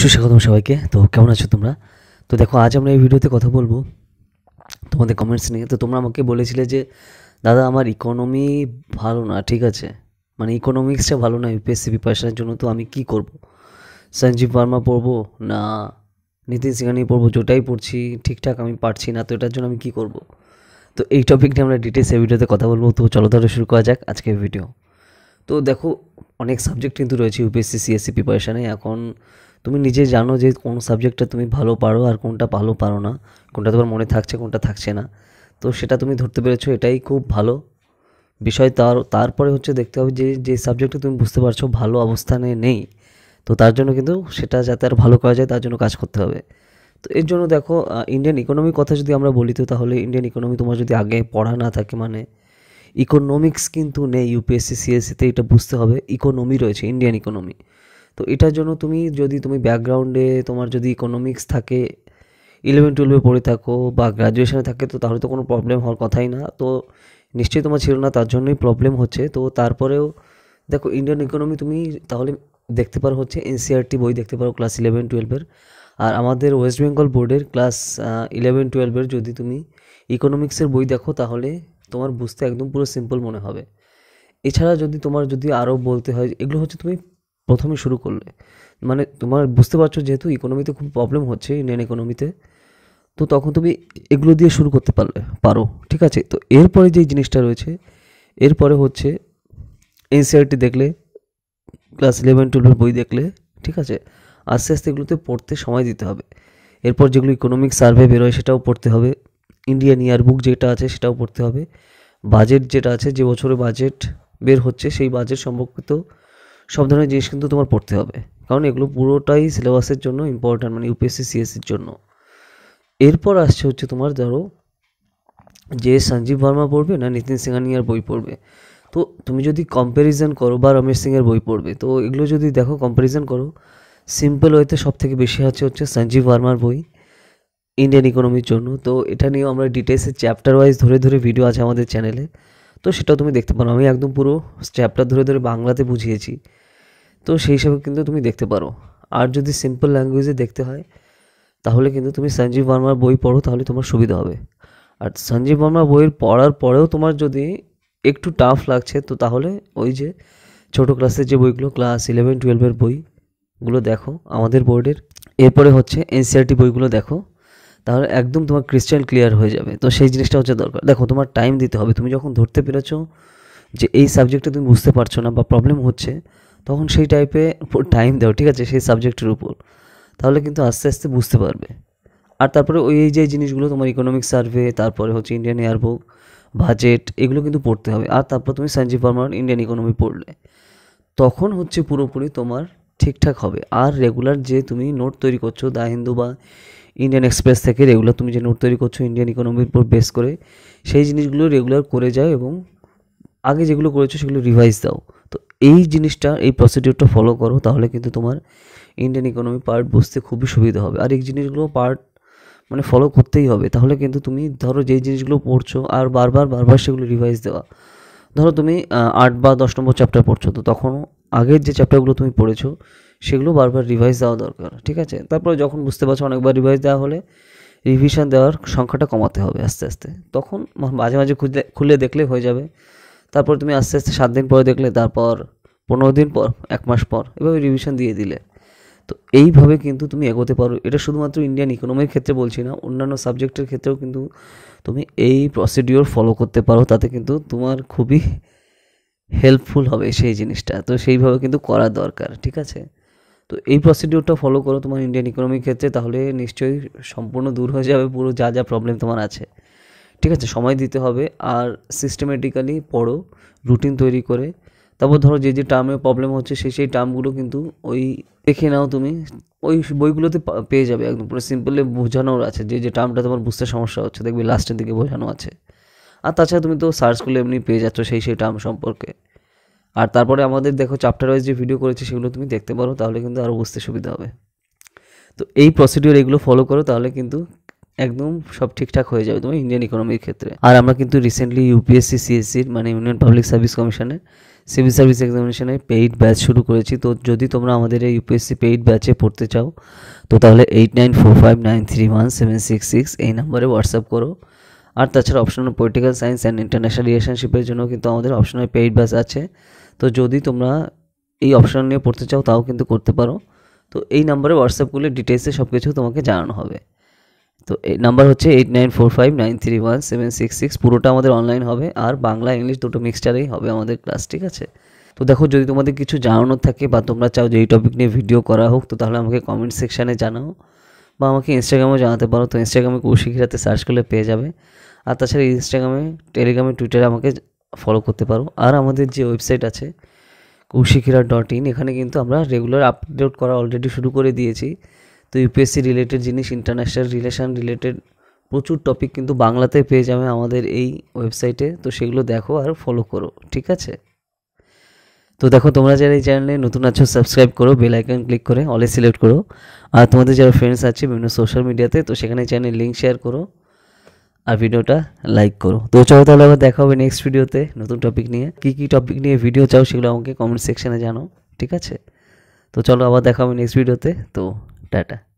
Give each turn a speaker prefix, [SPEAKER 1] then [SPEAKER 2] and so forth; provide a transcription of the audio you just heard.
[SPEAKER 1] সুস্বাগতম সবাইকে তো কেমন আছো তোমরা তো দেখো আজ আমরা এই ভিডিওতে কথা বলবো তোমাদের কমেন্টস নিয়ে তো তোমরা আমাকে বলেছিলে যে দাদা আমার ইকোনমি ভালো না ঠিক আছে মানে ইকোনমিক্সটা ভালো না ইউপিএসসি প্রিপারেশনের জন্য তো আমি কি করব সঞ্জীব বার্মা পড়বো না নীতিন সিংহানি পড়বো যেটাই পড়ছি ঠিকঠাক আমি পারছি না তো এটার জন্য আমি কি করব তো এই টপিক নিয়ে আমরা ডিটেলস এই ভিডিওতে কথা বলবো তো চলো ধরে শুরু করা যাক আজকের ভিডিও তো দেখো অনেক সাবজেক্ট কিন্তু রয়েছে ইউপিএসসি সিএসসি প্রিপারেশানে এখন তুমি নিজে জানো যে কোন সাবজেক্টটা তুমি ভালো পারো আর কোনটা ভালো পারো না কোনটা তোমার মনে থাকছে কোনটা থাকছে না তো সেটা তুমি ধরতে পেরেছো এটাই খুব ভালো বিষয় তার তারপরে হচ্ছে দেখতে হবে যে যে সাবজেক্টটা তুমি বুঝতে পারছো ভালো অবস্থানে নেই তো তার জন্য কিন্তু সেটা যাতে আর ভালো করা যায় তার জন্য কাজ করতে হবে তো এর জন্য দেখো ইন্ডিয়ান ইকোনমির কথা যদি আমরা বলি তো তাহলে ইন্ডিয়ান ইকোনমি তোমার যদি আগে পড়া না থাকে মানে ইকোনমিক্স কিন্তু নেই ইউপিএসসি সিএসসিতে e এটা বুঝতে হবে ইকোনমি রয়েছে ইন্ডিয়ান ইকোনমি তো এটার জন্য তুমি যদি তুমি ব্যাকগ্রাউন্ডে তোমার যদি ইকোনমিক্স থাকে ইলেভেন টুয়েলভে পড়ে থাকো বা গ্র্যাজুয়েশনে থাকে তো তাহলে তো কোনো প্রবলেম হওয়ার কথাই না তো নিশ্চয়ই তোমার ছিল না তার জন্যই প্রবলেম হচ্ছে তো তারপরেও দেখো ইন্ডিয়ান ইকোনমি তুমি তাহলে দেখতে পারো হচ্ছে এনসিআরটি e বই দেখতে পারো ক্লাস ইলেভেন টুয়েলভের আর আমাদের ওয়েস্ট বেঙ্গল বোর্ডের ক্লাস ইলেভেন টুয়েলভের যদি তুমি ইকোনমিক্সের বই দেখো তাহলে তোমার বুঝতে একদম পুরো সিম্পল মনে হবে এছাড়া যদি তোমার যদি আরও বলতে হয় এগুলো হচ্ছে তুমি প্রথমে শুরু করলে মানে তোমার বুঝতে পারছো যেহেতু ইকোনমিতে খুব প্রবলেম হচ্ছে ইন্ডিয়ান ইকোনমিতে তো তখন তুমি এগুলো দিয়ে শুরু করতে পারলে পারো ঠিক আছে তো এরপরে যে জিনিসটা রয়েছে এরপরে হচ্ছে এনসিআরটি দেখলে ক্লাস ইলেভেন টুয়েলভের বই দেখলে ঠিক আছে আস্তে আস্তে এগুলোতে পড়তে সময় দিতে হবে এরপর যেগুলো ইকোনমিক সার্ভে বেরোয় সেটাও পড়তে হবে ইন্ডিয়ান ইয়ার বুক যেটা আছে সেটাও পড়তে হবে বাজেট যেটা আছে যে বছরে বাজেট বের হচ্ছে সেই বাজেট সম্পর্কিত সব ধরনের জিনিস কিন্তু তোমার পড়তে হবে কারণ এগুলো পুরোটাই সিলেবাসের জন্য ইম্পর্ট্যান্ট মানে ইউপিএসসি সিএসসির e জন্য এরপর আসছে হচ্ছে তোমার ধরো যে সঞ্জীব ভার্মা পড়বে না নিতিন সিঙ্গানিয়ার বই পড়বে তো তুমি যদি কম্প্যারিজন করো বা রমেশ সিংয়ের বই পড়বে তো এগুলো যদি দেখো কম্প্যারিজন করো সিম্পল ওয়েতে সব থেকে বেশি আছে হচ্ছে সঞ্জীব ভার্মার বই ইন্ডিয়ান ইকোনমির জন্য তো এটা নিয়েও আমরা ডিটেলসে চ্যাপ্টার ওয়াইজ ধরে ধরে ভিডিও আছে আমাদের চ্যানেলে তো সেটাও তুমি দেখতে পারো আমি একদম পুরো চ্যাপ্টার ধরে ধরে বাংলাতে বুঝিয়েছি তো সেই হিসাবে কিন্তু তুমি দেখতে পারো আর যদি সিম্পল ল্যাঙ্গুয়েজে দেখতে হয় তাহলে কিন্তু তুমি সঞ্জীব বর্মার বই পড়ো তাহলে তোমার সুবিধা হবে আর সঞ্জীব বর্মার বইয়ের পড়ার পরেও তোমার যদি একটু টাফ লাগছে তো তাহলে ওই যে ছোটো ক্লাসের যে বইগুলো ক্লাস ইলেভেন টুয়েলভের বইগুলো দেখো আমাদের বোর্ডের এরপরে হচ্ছে এনসিআরটি e বইগুলো দেখো তাহলে একদম তোমার ক্রিশ্চিয়ান ক্লিয়ার হয়ে যাবে তো সেই জিনিসটা হচ্ছে দরকার দেখো তোমার টাইম দিতে হবে তুমি যখন ধরতে পেরেছো যে এই সাবজেক্টটা তুমি বুঝতে পারছো না বা প্রবলেম হচ্ছে তখন সেই টাইপে টাইম দাও ঠিক আছে সেই সাবজেক্টের উপর তাহলে কিন্তু আস্তে আস্তে বুঝতে পারবে আর তারপরে ওই যে জিনিসগুলো তোমার ইকোনমিক সার্ভে তারপরে হচ্ছে ইন্ডিয়ান এয়ারবুক বাজেট এগুলো কিন্তু পড়তে হবে আর তারপর তুমি সঞ্জীব পারমার ইন্ডিয়ান ইকোনমি পড়লে তখন হচ্ছে পুরোপুরি তোমার ঠিকঠাক হবে আর রেগুলার যে তুমি নোট তৈরি করছো দা হিন্দু বা ইন্ডিয়ান এক্সপ্রেস থেকে রেগুলার তুমি যে নোট তৈরি করছো ইন্ডিয়ান ইকোনমির উপর বেস করে সেই জিনিসগুলো রেগুলার করে যাও এবং আগে যেগুলো করেছো সেগুলো রিভাইজ দাও এই জিনিসটা এই প্রসিডিউরটা ফলো করো তাহলে কিন্তু তোমার ইন্ডিয়ান ইকোনমি পার্ট বুঝতে খুবই সুবিধা হবে আর এই জিনিসগুলো পার্ট মানে ফলো করতেই হবে তাহলে কিন্তু তুমি ধরো যেই জিনিসগুলো পড়ছো আর বারবার বারবার সেগুলো রিভাইজ দেওয়া ধরো তুমি আট বা দশ নম্বর চ্যাপ্টার পড়ছো তো তখন আগের যে চ্যাপ্টারগুলো তুমি পড়েছো সেগুলো বারবার রিভাইজ দেওয়া দরকার ঠিক আছে তারপরে যখন বুঝতে পারছো অনেকবার রিভাইজ দেওয়া হলে রিভিশন দেওয়ার সংখ্যাটা কমাতে হবে আস্তে আস্তে তখন মাঝে মাঝে খুলে খুলে দেখলে হয়ে যাবে তারপর তুমি আস্তে আস্তে সাত দিন পরে দেখলে তারপর পনেরো দিন পর এক মাস পর এভাবে রিভিশন দিয়ে দিলে তো এইভাবে কিন্তু তুমি এগোতে পারো এটা শুধুমাত্র ইন্ডিয়ান ইকোনমির ক্ষেত্রে বলছি না অন্যান্য সাবজেক্টের ক্ষেত্রেও কিন্তু তুমি এই প্রসিডিওর ফলো করতে পারো তাতে কিন্তু তোমার খুবই হেল্পফুল হবে সেই জিনিসটা তো সেইভাবে কিন্তু করা দরকার ঠিক আছে তো এই প্রসিডিওরটা ফলো করো তোমার ইন্ডিয়ান ইকোনমির ক্ষেত্রে তাহলে নিশ্চয়ই সম্পূর্ণ দূর হয়ে যাবে পুরো যা যা প্রবলেম তোমার আছে ঠিক আছে সময় দিতে হবে আর সিস্টেমেটিক্যালি পড়ো রুটিন তৈরি করে তারপর ধরো যে যে টার্মে প্রবলেম হচ্ছে সেই সেই টার্মগুলো কিন্তু ওই দেখে নাও তুমি ওই বইগুলোতে পেয়ে যাবে একদম পুরো সিম্পলে বোঝানোর আছে যে যে টার্মটা তোমার বুঝতে সমস্যা হচ্ছে দেখবে লাস্টের দিকে বোঝানো আছে আর তাছাড়া তুমি তো সার্চ করলে এমনি পেয়ে যাচ্ছ সেই সেই টার্ম সম্পর্কে আর তারপরে আমাদের দেখো চ্যাপ্টার ওয়াইজ যে ভিডিও করেছে সেগুলো তুমি দেখতে পারো তাহলে কিন্তু আরও বুঝতে সুবিধা হবে তো এই প্রসিডিওর এগুলো ফলো করো তাহলে কিন্তু একদম সব ঠিকঠাক হয়ে যাবে তোমার ইন্ডিয়ান ইকোনমির ক্ষেত্রে আর আমরা কিন্তু রিসেন্টলি ইউপিএসসি সিএসসির মানে ইউনিয়ন পাবলিক সার্ভিস কমিশনে সিভিল সার্ভিস এক্সামিনেশনে পেইড ব্যাচ শুরু করেছি তো যদি তোমরা আমাদের এই ইউপিএসসি পেইড ব্যাচে পড়তে চাও তো তাহলে eight nine four five nine three one seven six six এই নাম্বারে হোয়াটসঅ্যাপ করো আর তাছাড়া optional political science and international রিলেশনশিপের জন্য কিন্তু আমাদের অপশনাল পেইড ব্যাচ আছে তো যদি তোমরা এই অপশন নিয়ে পড়তে চাও তাও কিন্তু করতে পারো তো এই নাম্বারে হোয়াটসঅ্যাপ করলে ডিটেলসে সব কিছু তোমাকে জানানো হবে তো এই নাম্বার হচ্ছে eight nine four five nine three one seven six six পুরোটা আমাদের অনলাইন হবে আর বাংলা ইংলিশ দুটো মিক্সচারেই হবে আমাদের ক্লাস ঠিক আছে তো দেখো যদি তোমাদের কিছু জানানোর থাকে বা তোমরা চাও যে এই টপিক নিয়ে ভিডিও করা হোক তো তাহলে আমাকে কমেন্ট সেকশানে জানাও বা আমাকে ইনস্টাগ্রামে জানাতে পারো তো ইনস্টাগ্রামে কৌশিক হিরাতে সার্চ করলে পেয়ে যাবে আর তাছাড়া ইনস্টাগ্রামে টেলিগ্রামে টুইটারে আমাকে ফলো করতে পারো আর আমাদের যে ওয়েবসাইট আছে কৌশিক হিরা ডট ইন এখানে কিন্তু আমরা রেগুলার আপলোড করা অলরেডি শুরু করে দিয়েছি তো ইউপিএসসি রিলেটেড জিনিস ইন্টারন্যাশনাল রিলেশান রিলেটেড প্রচুর টপিক কিন্তু বাংলাতে পেয়ে যাবে আমাদের এই ওয়েবসাইটে তো সেগুলো দেখো আর ফলো করো ঠিক আছে তো দেখো তোমরা যারা এই চ্যানেলে নতুন আছো সাবস্ক্রাইব করো বেল আইকন ক্লিক করে অলে সিলেক্ট করো আর তোমাদের যারা ফ্রেন্ডস আছে বিভিন্ন সোশ্যাল মিডিয়াতে তো সেখানে চ্যানেল লিঙ্ক শেয়ার করো আর ভিডিওটা লাইক করো তো চাও তাহলে আবার দেখা হবে নেক্সট ভিডিওতে নতুন টপিক নিয়ে কী কী টপিক নিয়ে ভিডিও চাও সেগুলো আমাকে কমেন্ট সেকশানে জানো ঠিক আছে তো চলো আবার দেখা হবে নেক্সট ভিডিওতে তো Dadah.